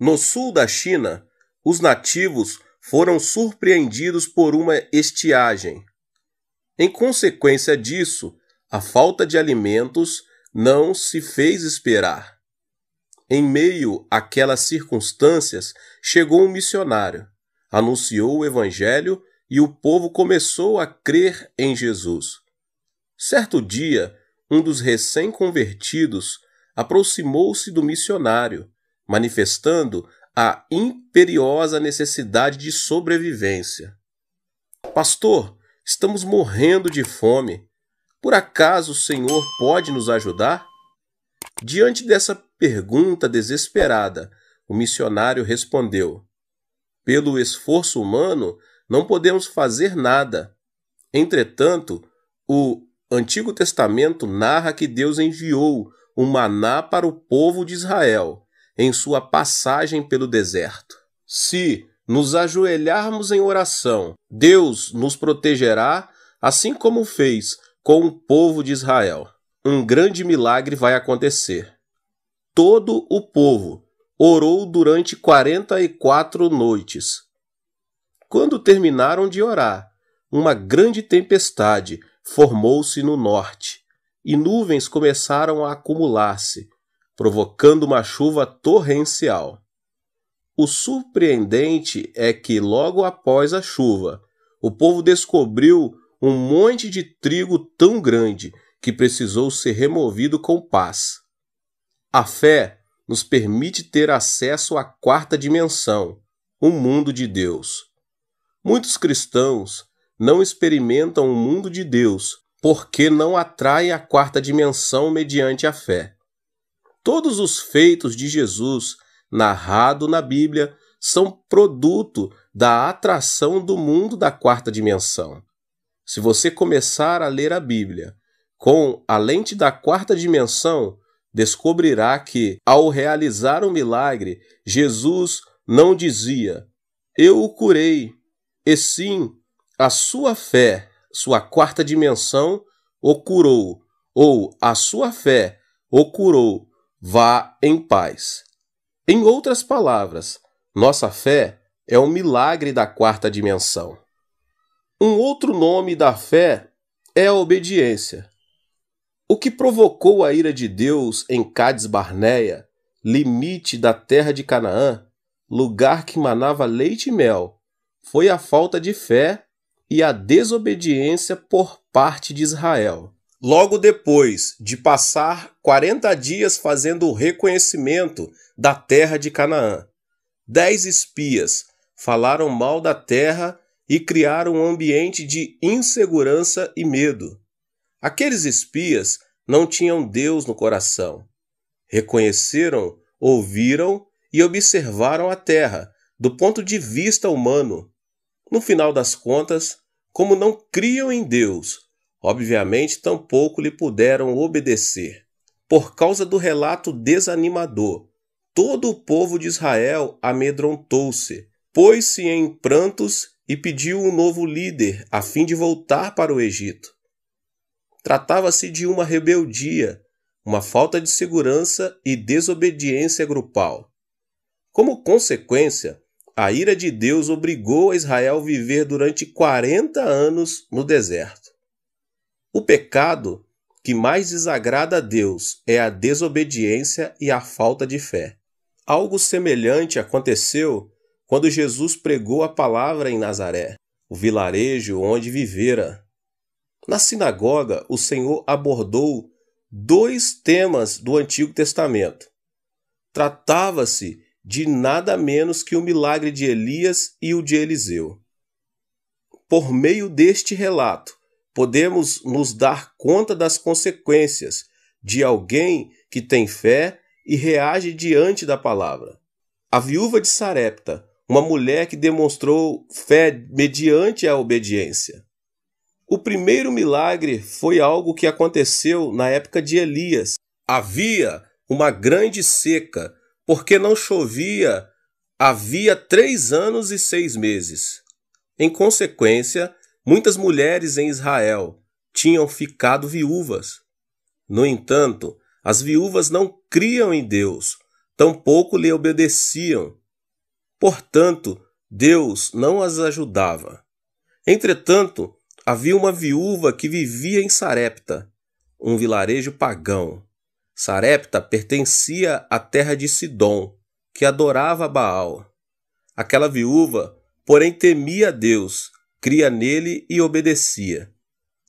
No sul da China, os nativos foram surpreendidos por uma estiagem. Em consequência disso, a falta de alimentos não se fez esperar. Em meio àquelas circunstâncias, chegou um missionário, anunciou o Evangelho e o povo começou a crer em Jesus. Certo dia, um dos recém-convertidos aproximou-se do missionário manifestando a imperiosa necessidade de sobrevivência. Pastor, estamos morrendo de fome. Por acaso o Senhor pode nos ajudar? Diante dessa pergunta desesperada, o missionário respondeu: Pelo esforço humano, não podemos fazer nada. Entretanto, o Antigo Testamento narra que Deus enviou o maná para o povo de Israel em sua passagem pelo deserto. Se nos ajoelharmos em oração, Deus nos protegerá, assim como fez com o povo de Israel. Um grande milagre vai acontecer. Todo o povo orou durante 44 noites. Quando terminaram de orar, uma grande tempestade formou-se no norte e nuvens começaram a acumular-se provocando uma chuva torrencial. O surpreendente é que, logo após a chuva, o povo descobriu um monte de trigo tão grande que precisou ser removido com paz. A fé nos permite ter acesso à quarta dimensão, o mundo de Deus. Muitos cristãos não experimentam o mundo de Deus porque não atraem a quarta dimensão mediante a fé. Todos os feitos de Jesus narrado na Bíblia são produto da atração do mundo da quarta dimensão. Se você começar a ler a Bíblia com a lente da quarta dimensão, descobrirá que, ao realizar um milagre, Jesus não dizia: Eu o curei, e sim, a sua fé, sua quarta dimensão, o curou, ou a sua fé o curou vá em paz. Em outras palavras, nossa fé é um milagre da quarta dimensão. Um outro nome da fé é a obediência. O que provocou a ira de Deus em Cades Barneia, limite da terra de Canaã, lugar que manava leite e mel, foi a falta de fé e a desobediência por parte de Israel. Logo depois de passar 40 dias fazendo o reconhecimento da terra de Canaã, dez espias falaram mal da terra e criaram um ambiente de insegurança e medo. Aqueles espias não tinham Deus no coração. Reconheceram, ouviram e observaram a terra do ponto de vista humano. No final das contas, como não criam em Deus, Obviamente, tampouco lhe puderam obedecer. Por causa do relato desanimador, todo o povo de Israel amedrontou-se, pôs-se em prantos e pediu um novo líder a fim de voltar para o Egito. Tratava-se de uma rebeldia, uma falta de segurança e desobediência grupal. Como consequência, a ira de Deus obrigou a Israel a viver durante 40 anos no deserto. O pecado que mais desagrada a Deus é a desobediência e a falta de fé. Algo semelhante aconteceu quando Jesus pregou a palavra em Nazaré, o vilarejo onde vivera. Na sinagoga, o Senhor abordou dois temas do Antigo Testamento. Tratava-se de nada menos que o milagre de Elias e o de Eliseu. Por meio deste relato, podemos nos dar conta das consequências de alguém que tem fé e reage diante da palavra. A viúva de Sarepta, uma mulher que demonstrou fé mediante a obediência. O primeiro milagre foi algo que aconteceu na época de Elias. Havia uma grande seca, porque não chovia havia três anos e seis meses. Em consequência, Muitas mulheres em Israel tinham ficado viúvas. No entanto, as viúvas não criam em Deus, tampouco lhe obedeciam. Portanto, Deus não as ajudava. Entretanto, havia uma viúva que vivia em Sarepta, um vilarejo pagão. Sarepta pertencia à terra de Sidom, que adorava Baal. Aquela viúva, porém, temia Deus cria nele e obedecia.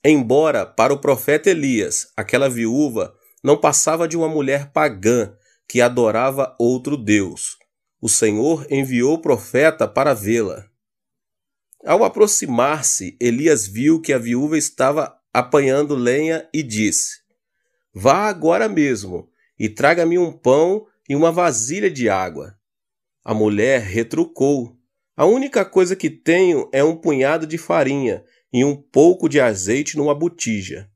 Embora, para o profeta Elias, aquela viúva não passava de uma mulher pagã que adorava outro Deus, o Senhor enviou o profeta para vê-la. Ao aproximar-se, Elias viu que a viúva estava apanhando lenha e disse: Vá agora mesmo e traga-me um pão e uma vasilha de água. A mulher retrucou: a única coisa que tenho é um punhado de farinha e um pouco de azeite numa botija.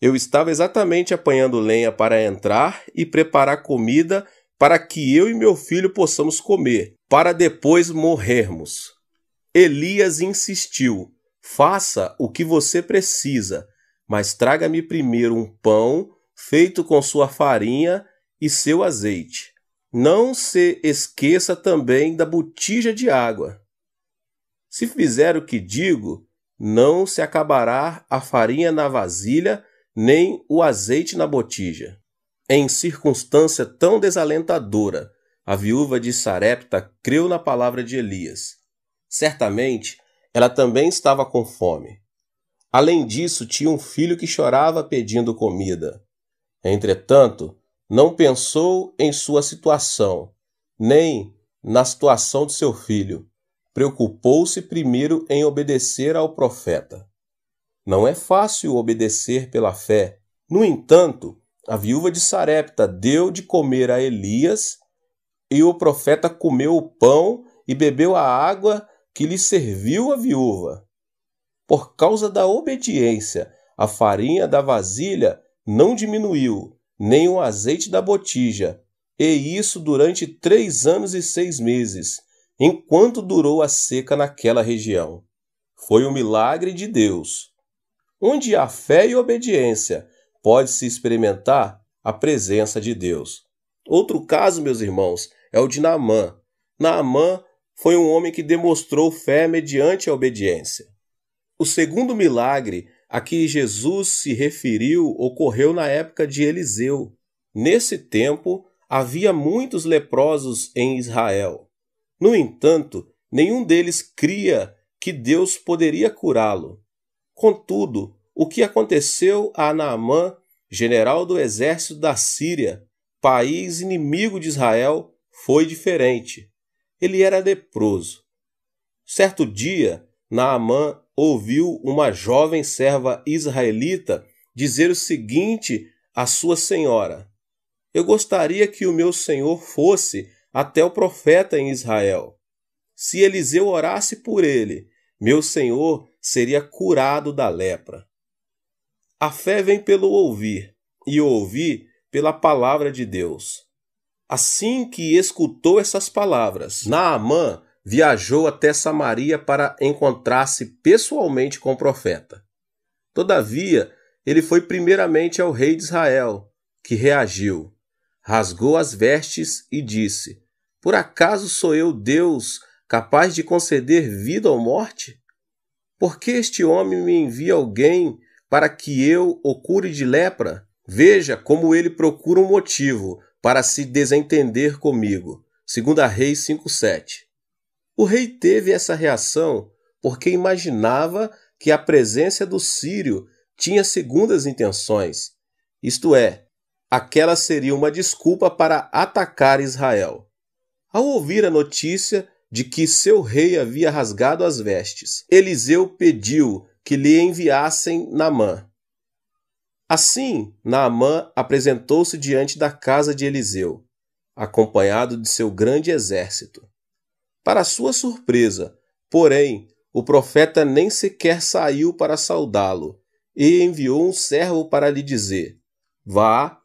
Eu estava exatamente apanhando lenha para entrar e preparar comida para que eu e meu filho possamos comer, para depois morrermos. Elias insistiu: Faça o que você precisa, mas traga-me primeiro um pão feito com sua farinha e seu azeite. Não se esqueça também da botija de água. Se fizer o que digo, não se acabará a farinha na vasilha, nem o azeite na botija. Em circunstância tão desalentadora, a viúva de Sarepta creu na palavra de Elias. Certamente, ela também estava com fome. Além disso, tinha um filho que chorava pedindo comida. Entretanto, não pensou em sua situação, nem na situação de seu filho. Preocupou-se primeiro em obedecer ao profeta. Não é fácil obedecer pela fé. No entanto, a viúva de Sarepta deu de comer a Elias, e o profeta comeu o pão e bebeu a água que lhe serviu a viúva. Por causa da obediência, a farinha da vasilha não diminuiu, nem o azeite da botija, e isso durante três anos e seis meses, enquanto durou a seca naquela região. Foi um milagre de Deus. Onde há fé e obediência, pode-se experimentar a presença de Deus. Outro caso, meus irmãos, é o de Naamã. Naamã foi um homem que demonstrou fé mediante a obediência. O segundo milagre a que Jesus se referiu ocorreu na época de Eliseu. Nesse tempo, havia muitos leprosos em Israel. No entanto, nenhum deles cria que Deus poderia curá-lo. Contudo, o que aconteceu a Naamã, general do exército da Síria, país inimigo de Israel, foi diferente. Ele era leproso. Certo dia, Naamã ouviu uma jovem serva israelita dizer o seguinte à sua senhora: Eu gostaria que o meu senhor fosse até o profeta em Israel. Se Eliseu orasse por ele, meu senhor seria curado da lepra. A fé vem pelo ouvir, e o ouvir pela palavra de Deus. Assim que escutou essas palavras, Naamã viajou até Samaria para encontrar-se pessoalmente com o profeta. Todavia, ele foi primeiramente ao rei de Israel, que reagiu, rasgou as vestes e disse: Por acaso sou eu Deus capaz de conceder vida ou morte? Por que este homem me envia alguém para que eu o cure de lepra? Veja como ele procura um motivo para se desentender comigo. 2 Reis 5:7. O rei teve essa reação porque imaginava que a presença do sírio tinha segundas intenções, isto é, aquela seria uma desculpa para atacar Israel. Ao ouvir a notícia de que seu rei havia rasgado as vestes, Eliseu pediu que lhe enviassem Naamã. Assim, Naamã apresentou-se diante da casa de Eliseu, acompanhado de seu grande exército. Para sua surpresa, porém, o profeta nem sequer saiu para saudá-lo, e enviou um servo para lhe dizer: Vá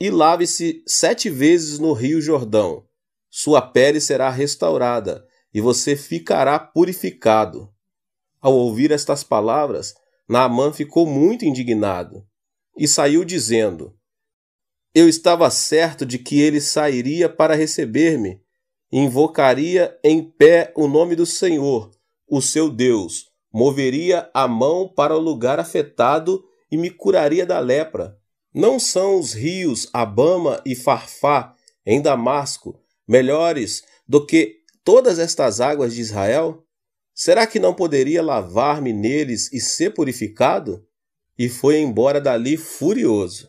e lave-se sete vezes no Rio Jordão. Sua pele será restaurada e você ficará purificado. Ao ouvir estas palavras, Naamã ficou muito indignado e saiu dizendo: Eu estava certo de que ele sairia para receber-me invocaria em pé o nome do Senhor, o seu Deus, moveria a mão para o lugar afetado e me curaria da lepra. Não são os rios Abama e Farfá, em Damasco, melhores do que todas estas águas de Israel? Será que não poderia lavar-me neles e ser purificado? E foi embora dali furioso.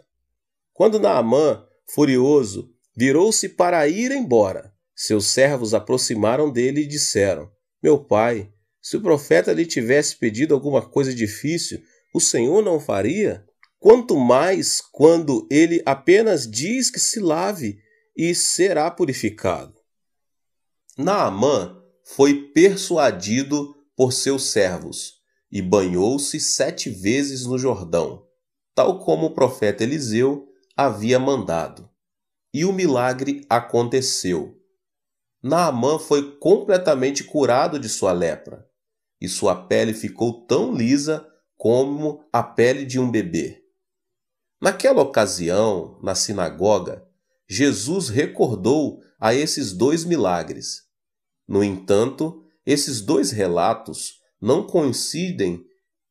Quando Naamã, furioso, virou-se para ir embora, seus servos aproximaram dele e disseram: Meu pai, se o profeta lhe tivesse pedido alguma coisa difícil, o Senhor não faria? Quanto mais quando ele apenas diz que se lave e será purificado. Naamã foi persuadido por seus servos e banhou-se sete vezes no Jordão, tal como o profeta Eliseu havia mandado. E o milagre aconteceu Naamã foi completamente curado de sua lepra, e sua pele ficou tão lisa como a pele de um bebê. Naquela ocasião, na sinagoga, Jesus recordou a esses dois milagres. No entanto, esses dois relatos não coincidem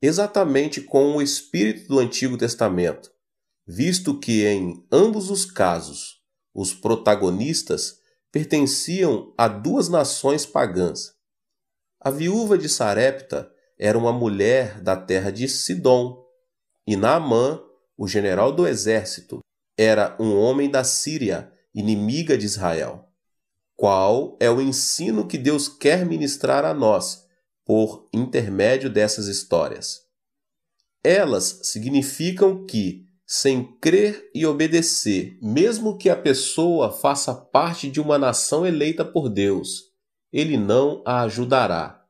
exatamente com o espírito do Antigo Testamento, visto que em ambos os casos os protagonistas pertenciam a duas nações pagãs. A viúva de Sarepta era uma mulher da terra de Sidom, e Naamã, o general do exército, era um homem da Síria, inimiga de Israel. Qual é o ensino que Deus quer ministrar a nós por intermédio dessas histórias? Elas significam que sem crer e obedecer, mesmo que a pessoa faça parte de uma nação eleita por Deus, ele não a ajudará.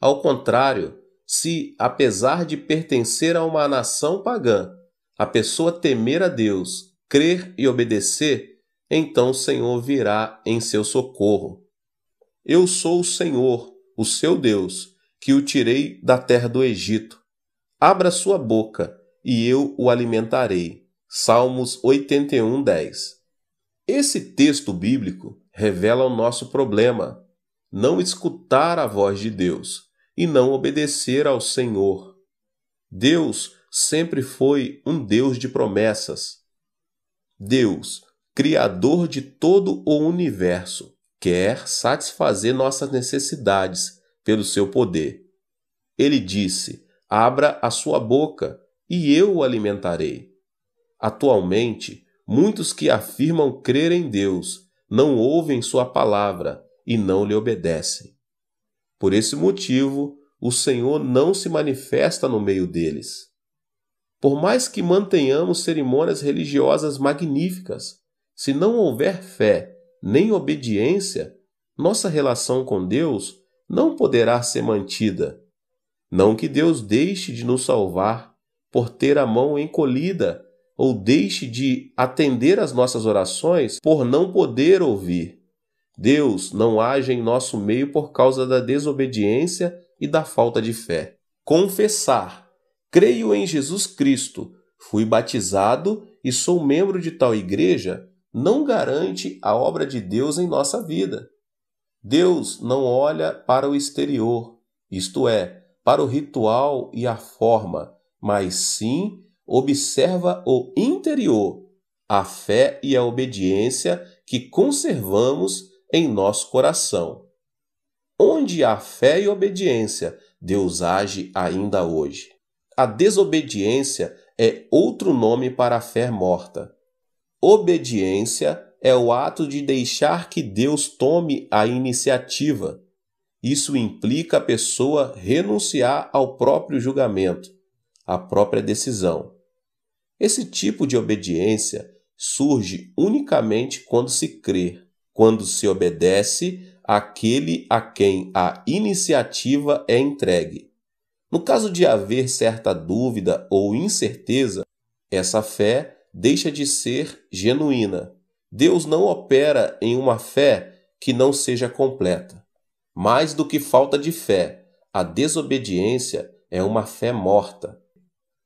Ao contrário, se, apesar de pertencer a uma nação pagã, a pessoa temer a Deus, crer e obedecer, então o Senhor virá em seu socorro. Eu sou o Senhor, o seu Deus, que o tirei da terra do Egito. Abra sua boca e eu o alimentarei. Salmos 81, 10. Esse texto bíblico revela o nosso problema: não escutar a voz de Deus e não obedecer ao Senhor. Deus sempre foi um Deus de promessas. Deus, Criador de todo o universo, quer satisfazer nossas necessidades pelo seu poder. Ele disse: Abra a sua boca e eu o alimentarei. Atualmente, muitos que afirmam crer em Deus não ouvem Sua palavra e não lhe obedecem. Por esse motivo, o Senhor não se manifesta no meio deles. Por mais que mantenhamos cerimônias religiosas magníficas, se não houver fé nem obediência, nossa relação com Deus não poderá ser mantida. Não que Deus deixe de nos salvar, por ter a mão encolhida, ou deixe de atender às nossas orações por não poder ouvir. Deus não age em nosso meio por causa da desobediência e da falta de fé. Confessar: Creio em Jesus Cristo, fui batizado e sou membro de tal igreja, não garante a obra de Deus em nossa vida. Deus não olha para o exterior, isto é, para o ritual e a forma, mas sim observa o interior, a fé e a obediência que conservamos em nosso coração. Onde há fé e obediência, Deus age ainda hoje. A desobediência é outro nome para a fé morta. Obediência é o ato de deixar que Deus tome a iniciativa. Isso implica a pessoa renunciar ao próprio julgamento a própria decisão. Esse tipo de obediência surge unicamente quando se crê, quando se obedece àquele a quem a iniciativa é entregue. No caso de haver certa dúvida ou incerteza, essa fé deixa de ser genuína. Deus não opera em uma fé que não seja completa. Mais do que falta de fé, a desobediência é uma fé morta.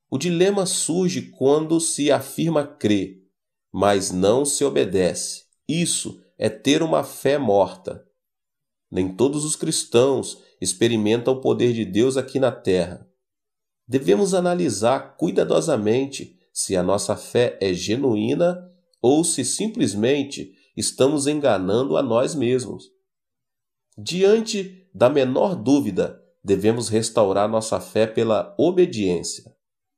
O dilema surge quando se afirma crer, mas não se obedece. Isso é ter uma fé morta. Nem todos os cristãos experimentam o poder de Deus aqui na terra. Devemos analisar cuidadosamente se a nossa fé é genuína ou se simplesmente estamos enganando a nós mesmos. Diante da menor dúvida, devemos restaurar nossa fé pela obediência.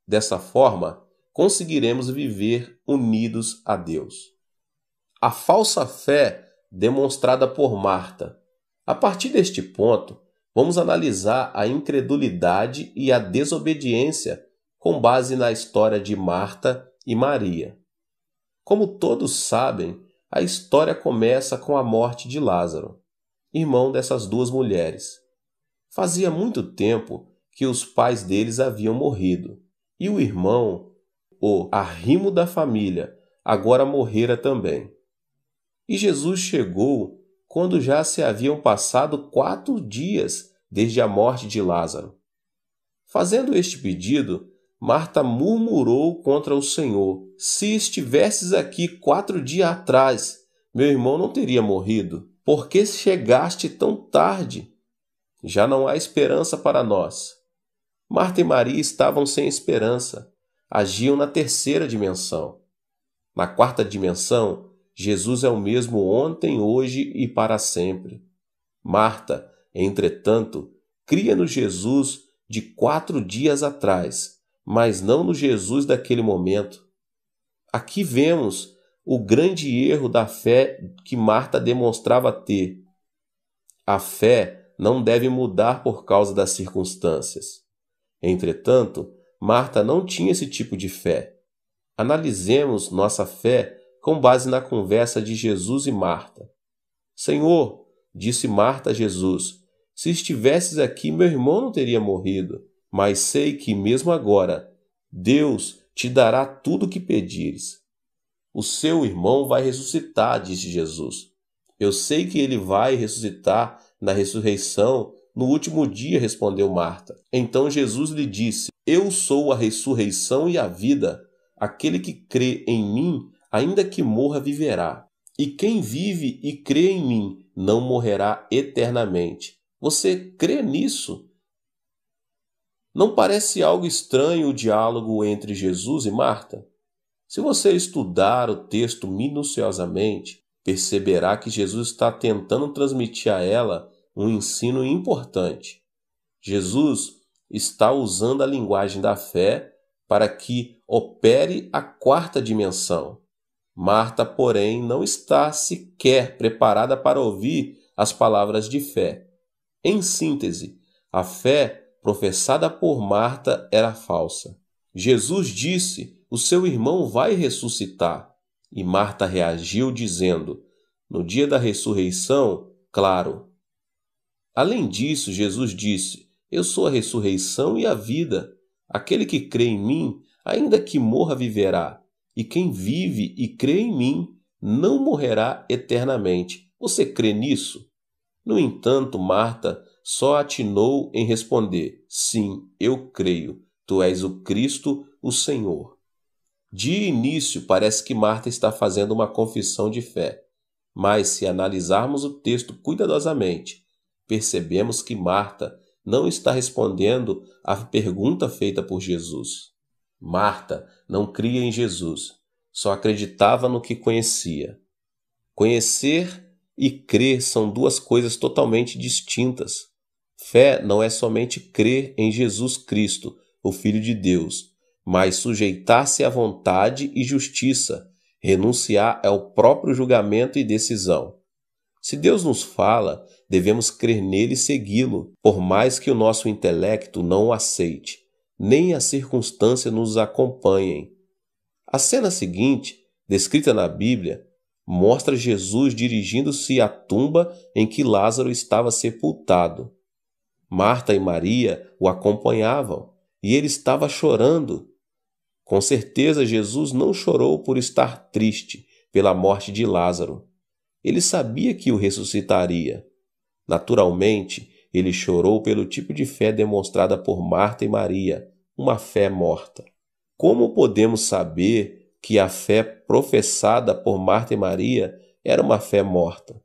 Dessa forma, conseguiremos viver unidos a Deus. A falsa fé demonstrada por Marta. A partir deste ponto, vamos analisar a incredulidade e a desobediência com base na história de Marta e Maria. Como todos sabem, a história começa com a morte de Lázaro, irmão dessas duas mulheres. Fazia muito tempo que os pais deles haviam morrido e o irmão, o arrimo da família, agora morrera também. E Jesus chegou quando já se haviam passado quatro dias desde a morte de Lázaro. Fazendo este pedido, Marta murmurou contra o Senhor: Se estivesses aqui quatro dias atrás, meu irmão não teria morrido. Por que chegaste tão tarde? Já não há esperança para nós. Marta e Maria estavam sem esperança, agiam na terceira dimensão. Na quarta dimensão, Jesus é o mesmo ontem, hoje e para sempre. Marta, entretanto, cria no Jesus de quatro dias atrás, mas não no Jesus daquele momento. Aqui vemos o grande erro da fé que Marta demonstrava ter. A fé não deve mudar por causa das circunstâncias. Entretanto, Marta não tinha esse tipo de fé. Analisemos nossa fé com base na conversa de Jesus e Marta. Senhor, disse Marta a Jesus, se estivesses aqui, meu irmão não teria morrido, mas sei que mesmo agora Deus te dará tudo o que pedires. O seu irmão vai ressuscitar, disse Jesus. Eu sei que ele vai ressuscitar na ressurreição no último dia, respondeu Marta. Então Jesus lhe disse: Eu sou a ressurreição e a vida. Aquele que crê em mim, ainda que morra, viverá. E quem vive e crê em mim, não morrerá eternamente. Você crê nisso? Não parece algo estranho o diálogo entre Jesus e Marta? Se você estudar o texto minuciosamente, perceberá que Jesus está tentando transmitir a ela um ensino importante. Jesus está usando a linguagem da fé para que opere a quarta dimensão. Marta, porém, não está sequer preparada para ouvir as palavras de fé. Em síntese, a fé professada por Marta era falsa. Jesus disse: O seu irmão vai ressuscitar. E Marta reagiu, dizendo: No dia da ressurreição, claro, Além disso, Jesus disse: Eu sou a ressurreição e a vida. Aquele que crê em mim, ainda que morra, viverá. E quem vive e crê em mim, não morrerá eternamente. Você crê nisso? No entanto, Marta só atinou em responder: Sim, eu creio. Tu és o Cristo, o Senhor. De início, parece que Marta está fazendo uma confissão de fé. Mas, se analisarmos o texto cuidadosamente, percebemos que Marta não está respondendo à pergunta feita por Jesus. Marta não cria em Jesus, só acreditava no que conhecia. Conhecer e crer são duas coisas totalmente distintas. Fé não é somente crer em Jesus Cristo, o Filho de Deus, mas sujeitar-se à vontade e justiça, renunciar ao próprio julgamento e decisão. Se Deus nos fala devemos crer nele e segui-lo, por mais que o nosso intelecto não o aceite, nem a circunstância nos acompanhem. A cena seguinte, descrita na Bíblia, mostra Jesus dirigindo-se à tumba em que Lázaro estava sepultado. Marta e Maria o acompanhavam e ele estava chorando. Com certeza, Jesus não chorou por estar triste pela morte de Lázaro. Ele sabia que o ressuscitaria. Naturalmente, ele chorou pelo tipo de fé demonstrada por Marta e Maria, uma fé morta. Como podemos saber que a fé professada por Marta e Maria era uma fé morta?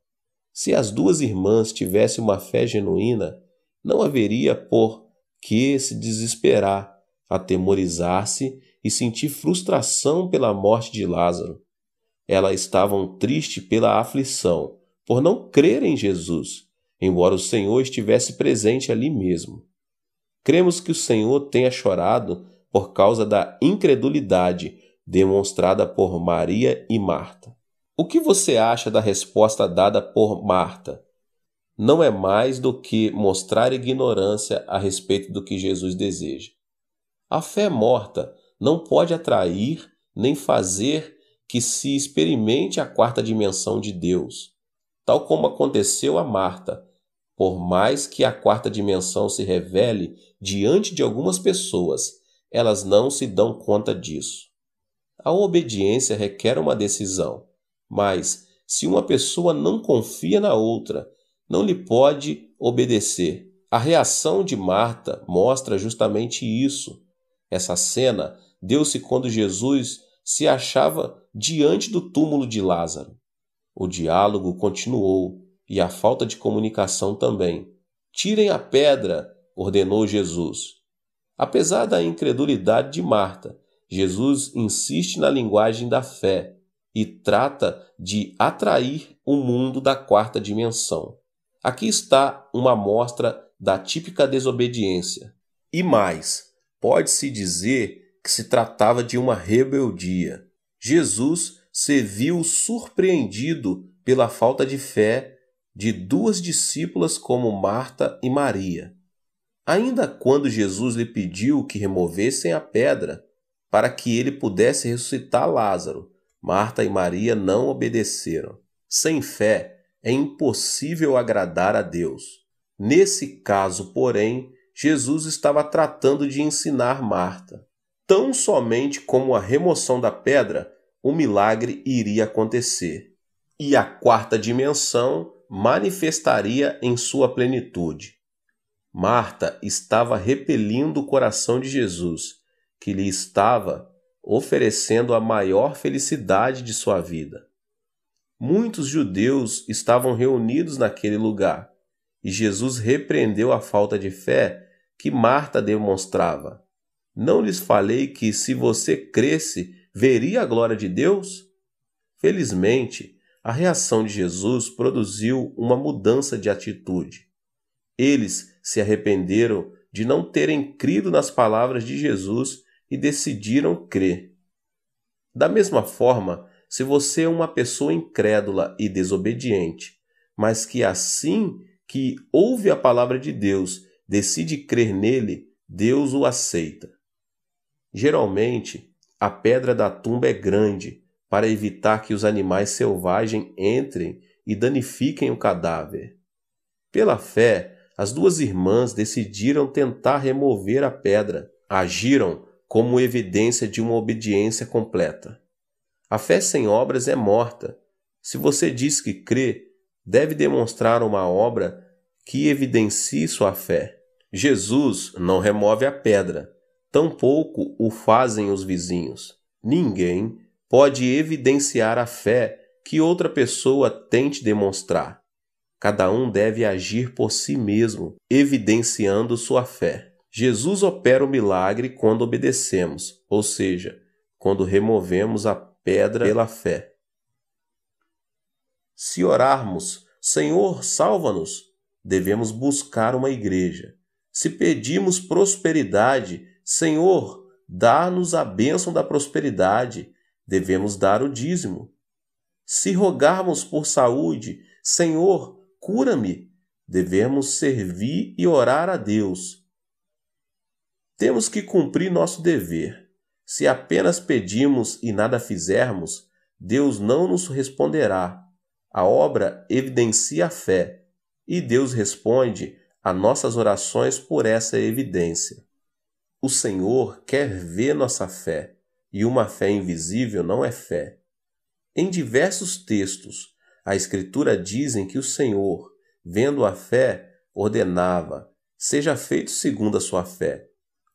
Se as duas irmãs tivessem uma fé genuína, não haveria por que se desesperar, atemorizar-se e sentir frustração pela morte de Lázaro. Elas estavam tristes pela aflição, por não crer em Jesus embora o Senhor estivesse presente ali mesmo. Cremos que o Senhor tenha chorado por causa da incredulidade demonstrada por Maria e Marta. O que você acha da resposta dada por Marta? Não é mais do que mostrar ignorância a respeito do que Jesus deseja. A fé morta não pode atrair nem fazer que se experimente a quarta dimensão de Deus tal como aconteceu a Marta. Por mais que a quarta dimensão se revele diante de algumas pessoas, elas não se dão conta disso. A obediência requer uma decisão, mas se uma pessoa não confia na outra, não lhe pode obedecer. A reação de Marta mostra justamente isso. Essa cena deu-se quando Jesus se achava diante do túmulo de Lázaro. O diálogo continuou e a falta de comunicação também. Tirem a pedra, ordenou Jesus. Apesar da incredulidade de Marta, Jesus insiste na linguagem da fé e trata de atrair o mundo da quarta dimensão. Aqui está uma amostra da típica desobediência. E mais, pode-se dizer que se tratava de uma rebeldia. Jesus se viu surpreendido pela falta de fé de duas discípulas como Marta e Maria. Ainda quando Jesus lhe pediu que removessem a pedra para que ele pudesse ressuscitar Lázaro, Marta e Maria não obedeceram. Sem fé é impossível agradar a Deus. Nesse caso, porém, Jesus estava tratando de ensinar Marta. Tão somente como a remoção da pedra um milagre iria acontecer e a quarta dimensão manifestaria em sua plenitude. Marta estava repelindo o coração de Jesus, que lhe estava oferecendo a maior felicidade de sua vida. Muitos judeus estavam reunidos naquele lugar e Jesus repreendeu a falta de fé que Marta demonstrava. Não lhes falei que, se você cresce veria a glória de Deus? Felizmente, a reação de Jesus produziu uma mudança de atitude. Eles se arrependeram de não terem crido nas palavras de Jesus e decidiram crer. Da mesma forma, se você é uma pessoa incrédula e desobediente, mas que assim que ouve a palavra de Deus, decide crer nele, Deus o aceita. Geralmente, a pedra da tumba é grande, para evitar que os animais selvagens entrem e danifiquem o cadáver. Pela fé, as duas irmãs decidiram tentar remover a pedra. Agiram como evidência de uma obediência completa. A fé sem obras é morta. Se você diz que crê, deve demonstrar uma obra que evidencie sua fé. Jesus não remove a pedra, tampouco o fazem os vizinhos. Ninguém pode evidenciar a fé que outra pessoa tente demonstrar. Cada um deve agir por si mesmo, evidenciando sua fé. Jesus opera o milagre quando obedecemos, ou seja, quando removemos a pedra pela fé. Se orarmos, Senhor, salva-nos, devemos buscar uma igreja. Se pedimos prosperidade, Senhor, dá-nos a bênção da prosperidade, devemos dar o dízimo. Se rogarmos por saúde, Senhor, cura-me, devemos servir e orar a Deus. Temos que cumprir nosso dever. Se apenas pedirmos e nada fizermos, Deus não nos responderá. A obra evidencia a fé, e Deus responde a nossas orações por essa evidência. O Senhor quer ver nossa fé, e uma fé invisível não é fé. Em diversos textos, a Escritura dizem que o Senhor, vendo a fé, ordenava: seja feito segundo a sua fé.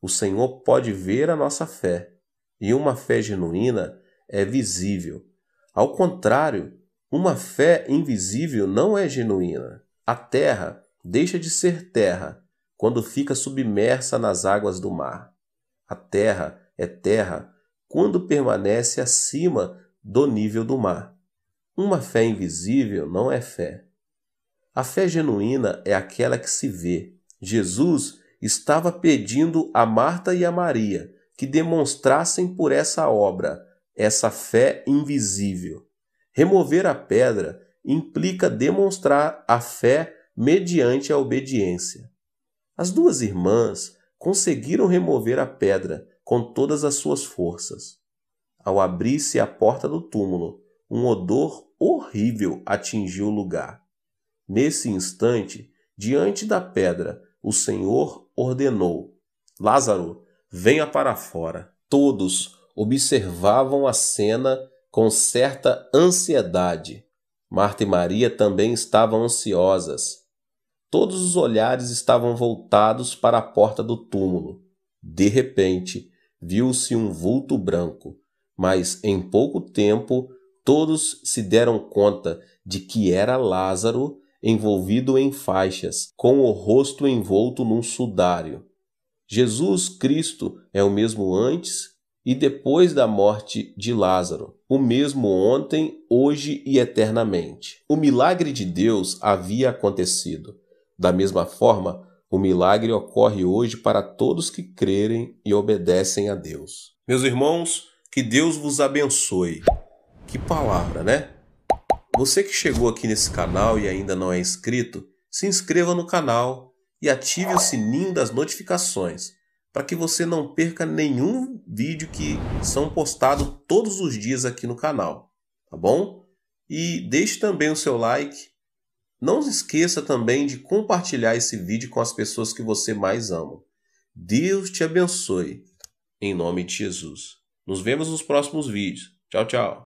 O Senhor pode ver a nossa fé, e uma fé genuína é visível. Ao contrário, uma fé invisível não é genuína. A terra deixa de ser terra quando fica submersa nas águas do mar. A terra é terra quando permanece acima do nível do mar. Uma fé invisível não é fé. A fé genuína é aquela que se vê. Jesus estava pedindo a Marta e a Maria que demonstrassem por essa obra essa fé invisível. Remover a pedra implica demonstrar a fé mediante a obediência. As duas irmãs conseguiram remover a pedra com todas as suas forças. Ao abrir-se a porta do túmulo, um odor horrível atingiu o lugar. Nesse instante, diante da pedra, o Senhor ordenou: Lázaro, venha para fora. Todos observavam a cena com certa ansiedade. Marta e Maria também estavam ansiosas Todos os olhares estavam voltados para a porta do túmulo. De repente, viu-se um vulto branco, mas em pouco tempo todos se deram conta de que era Lázaro envolvido em faixas, com o rosto envolto num sudário. Jesus Cristo é o mesmo antes e depois da morte de Lázaro, o mesmo ontem, hoje e eternamente. O milagre de Deus havia acontecido. Da mesma forma, o milagre ocorre hoje para todos que crerem e obedecem a Deus. Meus irmãos, que Deus vos abençoe. Que palavra, né? Você que chegou aqui nesse canal e ainda não é inscrito, se inscreva no canal e ative o sininho das notificações para que você não perca nenhum vídeo que são postados todos os dias aqui no canal, tá bom? E deixe também o seu like não se esqueça também de compartilhar esse vídeo com as pessoas que você mais ama. Deus te abençoe. Em nome de Jesus. Nos vemos nos próximos vídeos. Tchau, tchau.